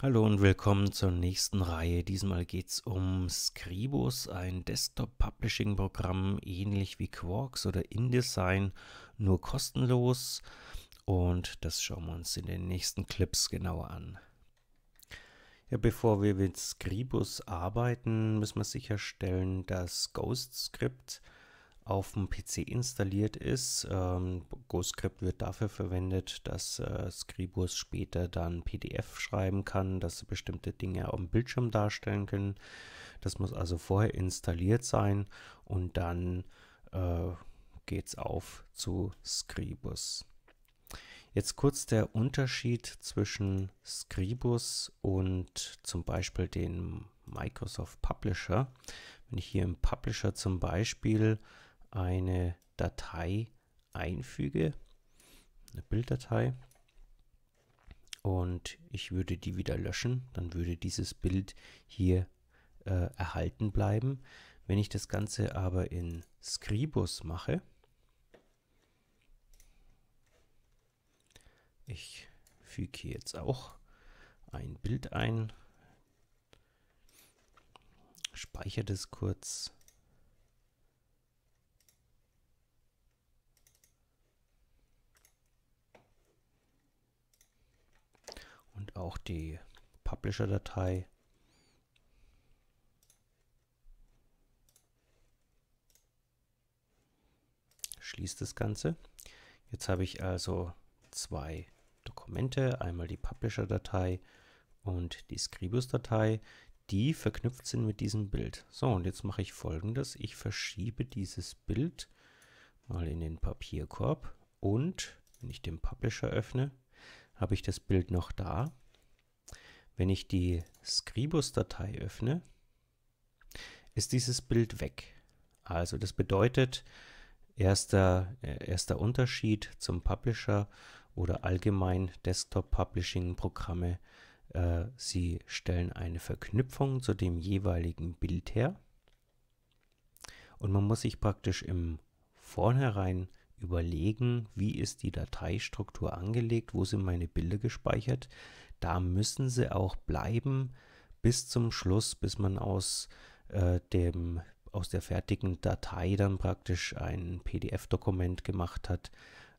Hallo und willkommen zur nächsten Reihe. Diesmal geht es um Scribus, ein Desktop-Publishing-Programm, ähnlich wie Quarks oder InDesign, nur kostenlos. Und das schauen wir uns in den nächsten Clips genauer an. Ja, bevor wir mit Scribus arbeiten, müssen wir sicherstellen, dass GhostScript auf dem PC installiert ist. Ähm, GoScript wird dafür verwendet, dass äh, Scribus später dann PDF schreiben kann, dass bestimmte Dinge auf dem Bildschirm darstellen können. Das muss also vorher installiert sein und dann äh, geht es auf zu Scribus. Jetzt kurz der Unterschied zwischen Scribus und zum Beispiel den Microsoft Publisher. Wenn ich hier im Publisher zum Beispiel eine Datei einfüge, eine Bilddatei, und ich würde die wieder löschen, dann würde dieses Bild hier äh, erhalten bleiben. Wenn ich das Ganze aber in Scribus mache, ich füge hier jetzt auch ein Bild ein, speichere das kurz. auch die Publisher-Datei. Schließt das Ganze. Jetzt habe ich also zwei Dokumente, einmal die Publisher-Datei und die Scribus-Datei, die verknüpft sind mit diesem Bild. So, und jetzt mache ich folgendes. Ich verschiebe dieses Bild mal in den Papierkorb und wenn ich den Publisher öffne, habe ich das Bild noch da. Wenn ich die Scribus-Datei öffne, ist dieses Bild weg. Also das bedeutet, erster, äh, erster Unterschied zum Publisher oder allgemein Desktop-Publishing-Programme, äh, sie stellen eine Verknüpfung zu dem jeweiligen Bild her. Und man muss sich praktisch im Vornherein überlegen, wie ist die Dateistruktur angelegt, wo sind meine Bilder gespeichert. Da müssen sie auch bleiben bis zum Schluss, bis man aus, äh, dem, aus der fertigen Datei dann praktisch ein PDF-Dokument gemacht hat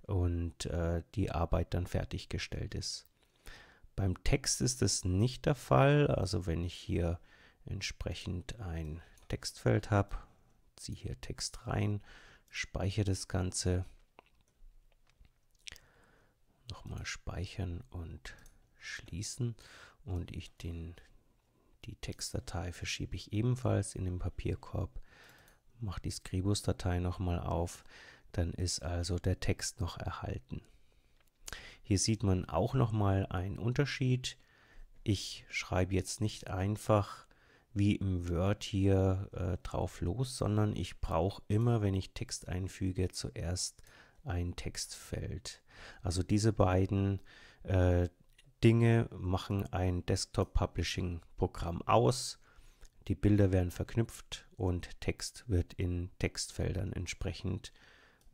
und äh, die Arbeit dann fertiggestellt ist. Beim Text ist das nicht der Fall, also wenn ich hier entsprechend ein Textfeld habe, ziehe hier Text rein, speichere das Ganze. Nochmal speichern und schließen. Und ich den, die Textdatei verschiebe ich ebenfalls in den Papierkorb. Mache die Scribus-Datei nochmal auf. Dann ist also der Text noch erhalten. Hier sieht man auch nochmal einen Unterschied. Ich schreibe jetzt nicht einfach wie im Word hier äh, drauf los, sondern ich brauche immer, wenn ich Text einfüge, zuerst ein Textfeld. Also diese beiden äh, Dinge machen ein Desktop-Publishing-Programm aus. Die Bilder werden verknüpft und Text wird in Textfeldern entsprechend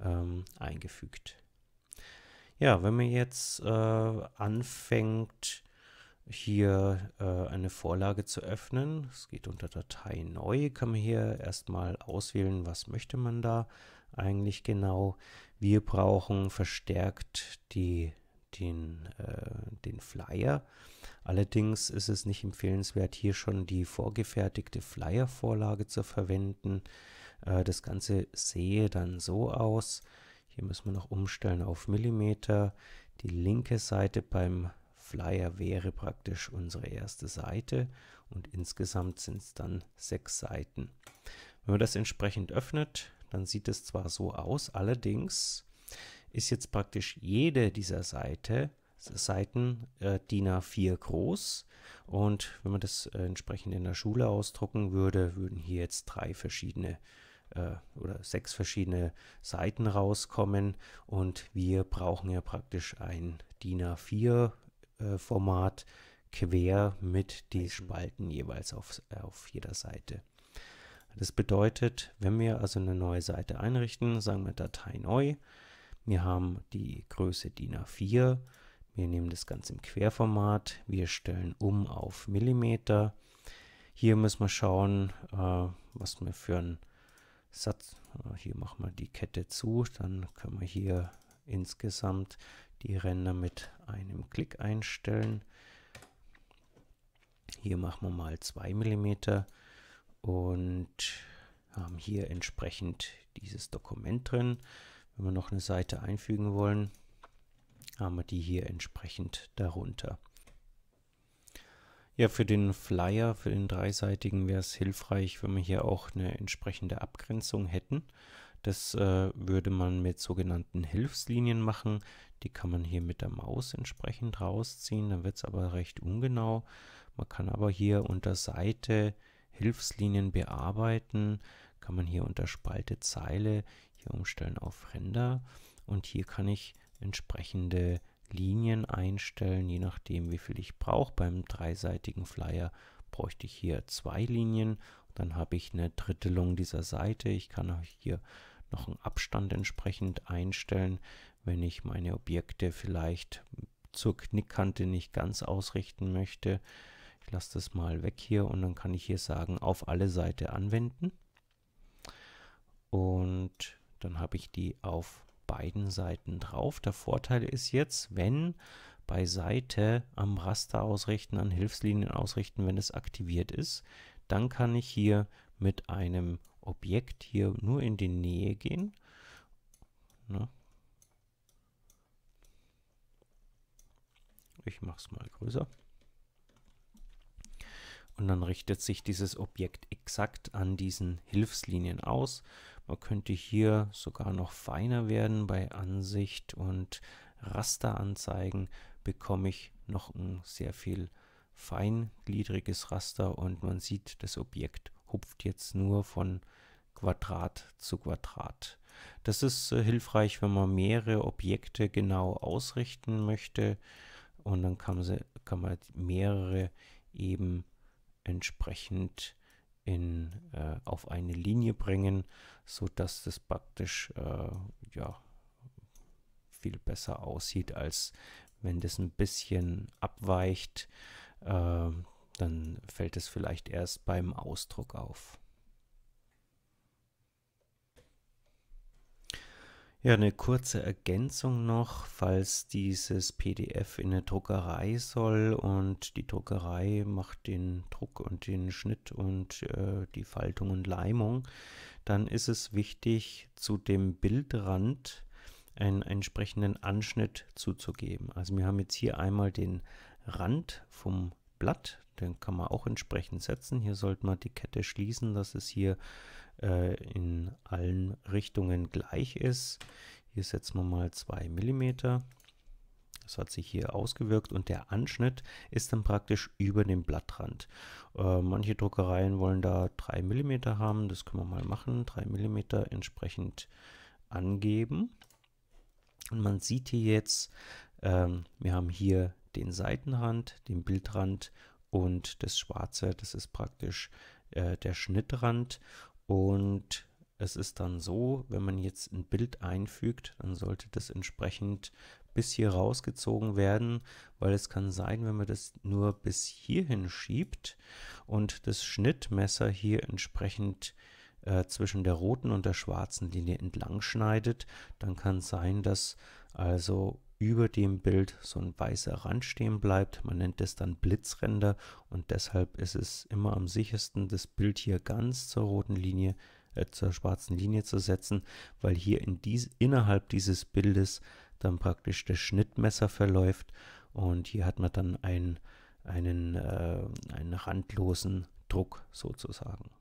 ähm, eingefügt. Ja, wenn man jetzt äh, anfängt, hier äh, eine Vorlage zu öffnen. Es geht unter Datei neu, kann man hier erstmal auswählen, was möchte man da eigentlich genau. Wir brauchen verstärkt die, den, äh, den Flyer. Allerdings ist es nicht empfehlenswert, hier schon die vorgefertigte Flyer-Vorlage zu verwenden. Äh, das Ganze sehe dann so aus. Hier müssen wir noch umstellen auf Millimeter. Die linke Seite beim Flyer wäre praktisch unsere erste Seite und insgesamt sind es dann sechs Seiten. Wenn man das entsprechend öffnet, dann sieht es zwar so aus, allerdings ist jetzt praktisch jede dieser Seite, Seiten äh, DIN A4 groß und wenn man das äh, entsprechend in der Schule ausdrucken würde, würden hier jetzt drei verschiedene äh, oder sechs verschiedene Seiten rauskommen und wir brauchen ja praktisch ein DIN A4 äh, Format quer mit die mhm. Spalten jeweils auf, äh, auf jeder Seite. Das bedeutet, wenn wir also eine neue Seite einrichten, sagen wir Datei neu, wir haben die Größe DIN A4, wir nehmen das Ganze im Querformat, wir stellen um auf Millimeter. Hier müssen wir schauen, äh, was wir für einen Satz, äh, hier machen wir die Kette zu, dann können wir hier insgesamt die Ränder mit einem Klick einstellen. Hier machen wir mal 2 mm und haben hier entsprechend dieses Dokument drin. Wenn wir noch eine Seite einfügen wollen, haben wir die hier entsprechend darunter. Ja, für den Flyer, für den dreiseitigen wäre es hilfreich, wenn wir hier auch eine entsprechende Abgrenzung hätten. Das äh, würde man mit sogenannten Hilfslinien machen. Die kann man hier mit der Maus entsprechend rausziehen. Dann wird es aber recht ungenau. Man kann aber hier unter Seite Hilfslinien bearbeiten. Kann man hier unter Spalte Zeile hier umstellen auf Render. Und hier kann ich entsprechende Linien einstellen, je nachdem wie viel ich brauche. Beim dreiseitigen Flyer bräuchte ich hier zwei Linien. Dann habe ich eine Drittelung dieser Seite. Ich kann auch hier noch einen Abstand entsprechend einstellen, wenn ich meine Objekte vielleicht zur Knickkante nicht ganz ausrichten möchte. Ich lasse das mal weg hier und dann kann ich hier sagen, auf alle Seite anwenden. Und dann habe ich die auf beiden Seiten drauf. Der Vorteil ist jetzt, wenn bei Seite am Raster ausrichten, an Hilfslinien ausrichten, wenn es aktiviert ist, dann kann ich hier mit einem Objekt hier nur in die Nähe gehen. Ne? Ich mache es mal größer. Und dann richtet sich dieses Objekt exakt an diesen Hilfslinien aus. Man könnte hier sogar noch feiner werden bei Ansicht und Rasteranzeigen bekomme ich noch ein sehr viel feingliedriges Raster und man sieht das Objekt hupft jetzt nur von Quadrat zu Quadrat. Das ist äh, hilfreich, wenn man mehrere Objekte genau ausrichten möchte und dann kann man, sie, kann man mehrere eben entsprechend in, äh, auf eine Linie bringen, sodass das praktisch äh, ja, viel besser aussieht, als wenn das ein bisschen abweicht. Ähm, dann fällt es vielleicht erst beim Ausdruck auf. Ja, eine kurze Ergänzung noch, falls dieses PDF in eine Druckerei soll und die Druckerei macht den Druck und den Schnitt und äh, die Faltung und Leimung, dann ist es wichtig, zu dem Bildrand einen entsprechenden Anschnitt zuzugeben. Also wir haben jetzt hier einmal den Rand vom Blatt. Den kann man auch entsprechend setzen. Hier sollte man die Kette schließen, dass es hier äh, in allen Richtungen gleich ist. Hier setzen wir mal 2 mm. Das hat sich hier ausgewirkt und der Anschnitt ist dann praktisch über dem Blattrand. Äh, manche Druckereien wollen da 3 mm haben, das können wir mal machen. 3 mm entsprechend angeben. Und man sieht hier jetzt, ähm, wir haben hier den Seitenrand, den Bildrand und das Schwarze, das ist praktisch äh, der Schnittrand. Und es ist dann so, wenn man jetzt ein Bild einfügt, dann sollte das entsprechend bis hier rausgezogen werden, weil es kann sein, wenn man das nur bis hierhin schiebt und das Schnittmesser hier entsprechend äh, zwischen der roten und der schwarzen Linie entlang schneidet, dann kann es sein, dass also über dem Bild so ein weißer Rand stehen bleibt. Man nennt das dann Blitzränder und deshalb ist es immer am sichersten, das Bild hier ganz zur roten Linie, äh, zur schwarzen Linie zu setzen, weil hier in dies, innerhalb dieses Bildes dann praktisch das Schnittmesser verläuft und hier hat man dann ein, einen, äh, einen randlosen Druck sozusagen.